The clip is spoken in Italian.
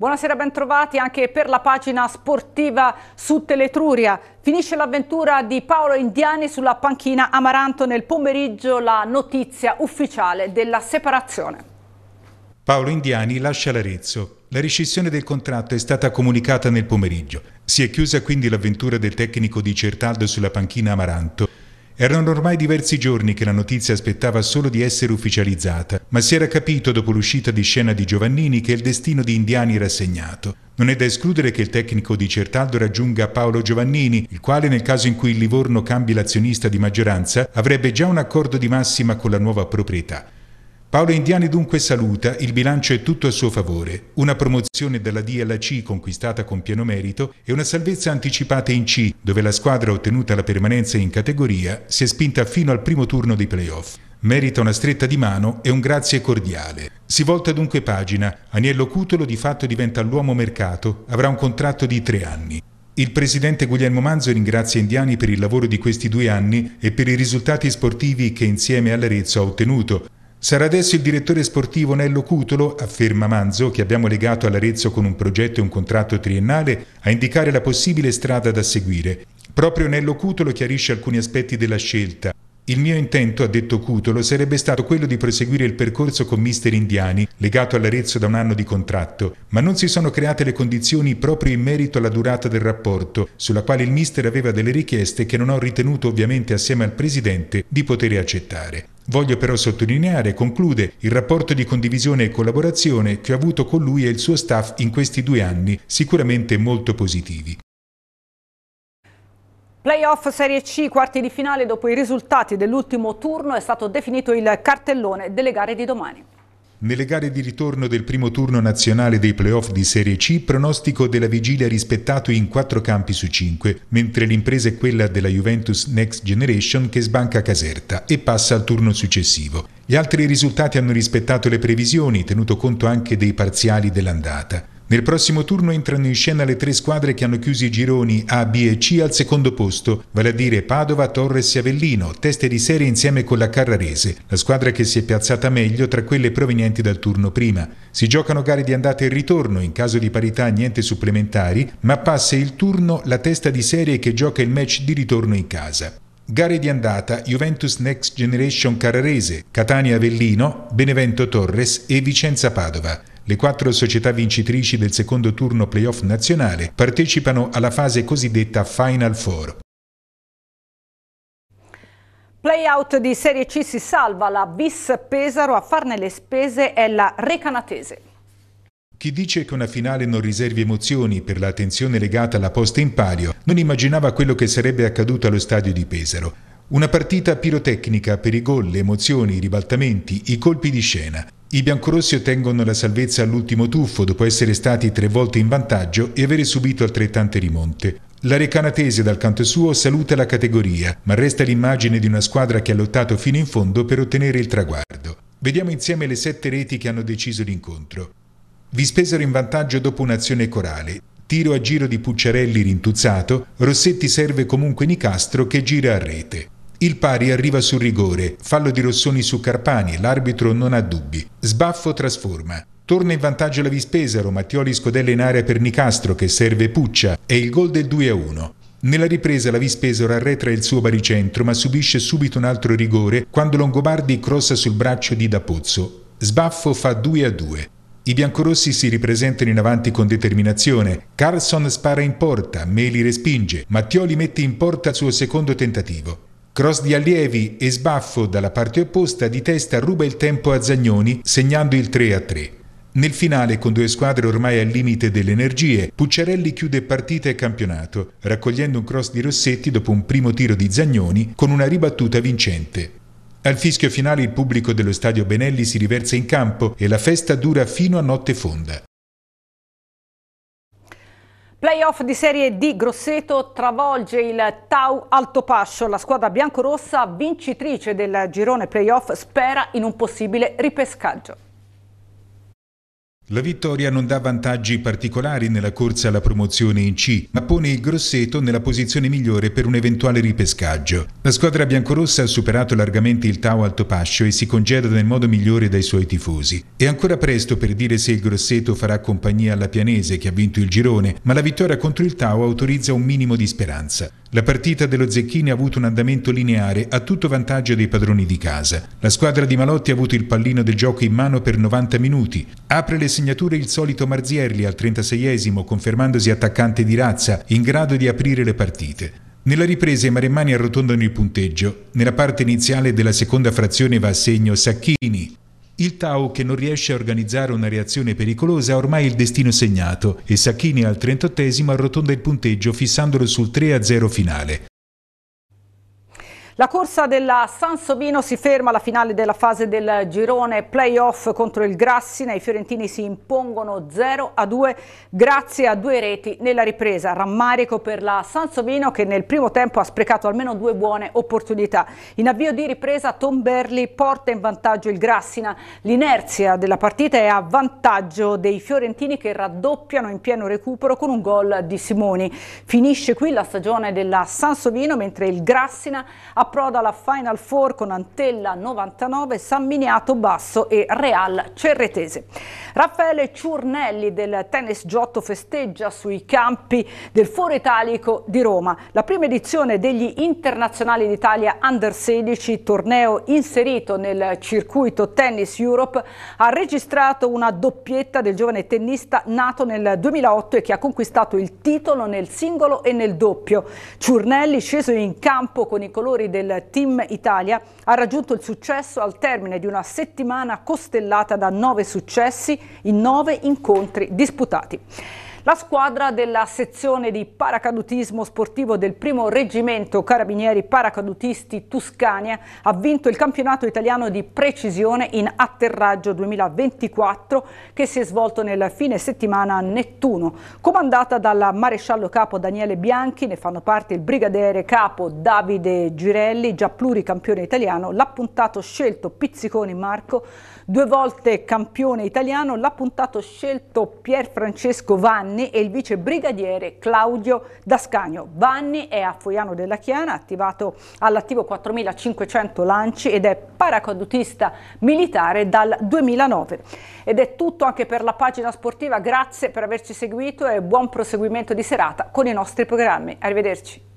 Buonasera, bentrovati anche per la pagina sportiva su Teletruria. Finisce l'avventura di Paolo Indiani sulla panchina Amaranto nel pomeriggio la notizia ufficiale della separazione. Paolo Indiani lascia l'Arezzo. La rescissione del contratto è stata comunicata nel pomeriggio. Si è chiusa quindi l'avventura del tecnico di Certaldo sulla panchina Amaranto erano ormai diversi giorni che la notizia aspettava solo di essere ufficializzata, ma si era capito dopo l'uscita di scena di Giovannini che il destino di Indiani era segnato. Non è da escludere che il tecnico di Certaldo raggiunga Paolo Giovannini, il quale nel caso in cui il Livorno cambi l'azionista di maggioranza avrebbe già un accordo di massima con la nuova proprietà. Paolo Indiani dunque saluta, il bilancio è tutto a suo favore, una promozione dalla D alla C conquistata con pieno merito e una salvezza anticipata in C, dove la squadra ottenuta la permanenza in categoria si è spinta fino al primo turno dei playoff. Merita una stretta di mano e un grazie cordiale. Si volta dunque pagina, Agnello Cutolo di fatto diventa l'uomo mercato, avrà un contratto di tre anni. Il presidente Guglielmo Manzo ringrazia Indiani per il lavoro di questi due anni e per i risultati sportivi che insieme all'Arezzo ha ottenuto, Sarà adesso il direttore sportivo Nello Cutolo, afferma Manzo, che abbiamo legato all'Arezzo con un progetto e un contratto triennale, a indicare la possibile strada da seguire. Proprio Nello Cutolo chiarisce alcuni aspetti della scelta. Il mio intento, ha detto Cutolo, sarebbe stato quello di proseguire il percorso con Mister Indiani, legato all'Arezzo da un anno di contratto, ma non si sono create le condizioni proprio in merito alla durata del rapporto, sulla quale il Mister aveva delle richieste che non ho ritenuto ovviamente assieme al Presidente di poter accettare. Voglio però sottolineare, conclude, il rapporto di condivisione e collaborazione che ho avuto con lui e il suo staff in questi due anni, sicuramente molto positivi. Playoff Serie C, quarti di finale, dopo i risultati dell'ultimo turno è stato definito il cartellone delle gare di domani. Nelle gare di ritorno del primo turno nazionale dei playoff di Serie C, pronostico della vigilia rispettato in 4 campi su 5, mentre l'impresa è quella della Juventus Next Generation che sbanca Caserta e passa al turno successivo. Gli altri risultati hanno rispettato le previsioni, tenuto conto anche dei parziali dell'andata. Nel prossimo turno entrano in scena le tre squadre che hanno chiuso i gironi A, B e C al secondo posto, vale a dire Padova, Torres e Avellino, teste di serie insieme con la Carrarese, la squadra che si è piazzata meglio tra quelle provenienti dal turno prima. Si giocano gare di andata e ritorno, in caso di parità niente supplementari, ma passa il turno la testa di serie che gioca il match di ritorno in casa. Gare di andata Juventus Next Generation Carrarese, Catania Avellino, Benevento Torres e Vicenza Padova. Le quattro società vincitrici del secondo turno playoff nazionale partecipano alla fase cosiddetta Final Four. Playout di Serie C si salva, la bis Pesaro a farne le spese è la Recanatese. Chi dice che una finale non riservi emozioni per la tensione legata alla posta in palio non immaginava quello che sarebbe accaduto allo stadio di Pesaro. Una partita pirotecnica per i gol, le emozioni, i ribaltamenti, i colpi di scena. I biancorossi ottengono la salvezza all'ultimo tuffo dopo essere stati tre volte in vantaggio e avere subito altrettante rimonte. La Recanatese dal canto suo saluta la categoria, ma resta l'immagine di una squadra che ha lottato fino in fondo per ottenere il traguardo. Vediamo insieme le sette reti che hanno deciso l'incontro. Vi spesero in vantaggio dopo un'azione corale. Tiro a giro di Pucciarelli rintuzzato, Rossetti serve comunque Nicastro che gira a rete. Il pari arriva sul rigore, fallo di Rossoni su Carpani, l'arbitro non ha dubbi. Sbaffo trasforma. Torna in vantaggio la Vispesaro, Mattioli scodella in area per Nicastro che serve Puccia e il gol del 2-1. Nella ripresa la Vispesaro arretra il suo baricentro ma subisce subito un altro rigore quando Longobardi crossa sul braccio di Da Pozzo. Sbaffo fa 2-2. I biancorossi si ripresentano in avanti con determinazione. Carlson spara in porta, Meli respinge, Mattioli mette in porta il suo secondo tentativo. Cross di allievi e sbaffo dalla parte opposta di testa ruba il tempo a Zagnoni segnando il 3 a 3. Nel finale, con due squadre ormai al limite delle energie, Pucciarelli chiude partita e campionato, raccogliendo un cross di Rossetti dopo un primo tiro di Zagnoni con una ribattuta vincente. Al fischio finale il pubblico dello stadio Benelli si riversa in campo e la festa dura fino a notte fonda. Playoff di Serie D Grosseto travolge il Tau Altopascio. La squadra biancorossa vincitrice del girone playoff spera in un possibile ripescaggio. La vittoria non dà vantaggi particolari nella corsa alla promozione in C, ma pone il Grosseto nella posizione migliore per un eventuale ripescaggio. La squadra biancorossa ha superato largamente il Tau Altopascio e si congeda nel modo migliore dai suoi tifosi. È ancora presto per dire se il Grosseto farà compagnia alla Pianese che ha vinto il girone, ma la vittoria contro il Tau autorizza un minimo di speranza. La partita dello Zecchini ha avuto un andamento lineare a tutto vantaggio dei padroni di casa. La squadra di Malotti ha avuto il pallino del gioco in mano per 90 minuti. Apre le segnature il solito Marzierli al 36esimo, confermandosi attaccante di razza, in grado di aprire le partite. Nella ripresa i maremmani arrotondano il punteggio. Nella parte iniziale della seconda frazione va a segno Sacchini, il Tau, che non riesce a organizzare una reazione pericolosa, ha ormai il destino segnato e Sacchini al 38 arrotonda il punteggio fissandolo sul 3-0 finale. La corsa della Sansovino si ferma alla finale della fase del girone playoff contro il Grassina. I fiorentini si impongono 0 a 2 grazie a due reti nella ripresa. Rammarico per la Sansovino che nel primo tempo ha sprecato almeno due buone opportunità. In avvio di ripresa Tom Berli porta in vantaggio il Grassina. L'inerzia della partita è a vantaggio dei fiorentini che raddoppiano in pieno recupero con un gol di Simoni. Finisce qui la stagione della Sansovino mentre il Grassina ha approda alla Final Four con Antella 99, San Miniato Basso e Real Cerretese. Raffaele Ciurnelli del Tennis Giotto festeggia sui campi del Foro Italico di Roma. La prima edizione degli Internazionali d'Italia Under 16, torneo inserito nel circuito Tennis Europe, ha registrato una doppietta del giovane tennista nato nel 2008 e che ha conquistato il titolo nel singolo e nel doppio. Ciurnelli sceso in campo con i colori del del Team Italia ha raggiunto il successo al termine di una settimana costellata da nove successi in nove incontri disputati. La squadra della sezione di paracadutismo sportivo del primo reggimento carabinieri paracadutisti Tuscania ha vinto il campionato italiano di precisione in atterraggio 2024 che si è svolto nel fine settimana a Nettuno. Comandata dal maresciallo capo Daniele Bianchi, ne fanno parte il brigadiere capo Davide Girelli, già pluricampione italiano, l'appuntato scelto Pizziconi Marco Due volte campione italiano, l'appuntato scelto Pier Francesco Vanni e il vice brigadiere Claudio Dascagno. Vanni è a Foiano della Chiana, attivato all'attivo 4500 lanci ed è paracadutista militare dal 2009. Ed è tutto anche per la pagina sportiva, grazie per averci seguito e buon proseguimento di serata con i nostri programmi. Arrivederci.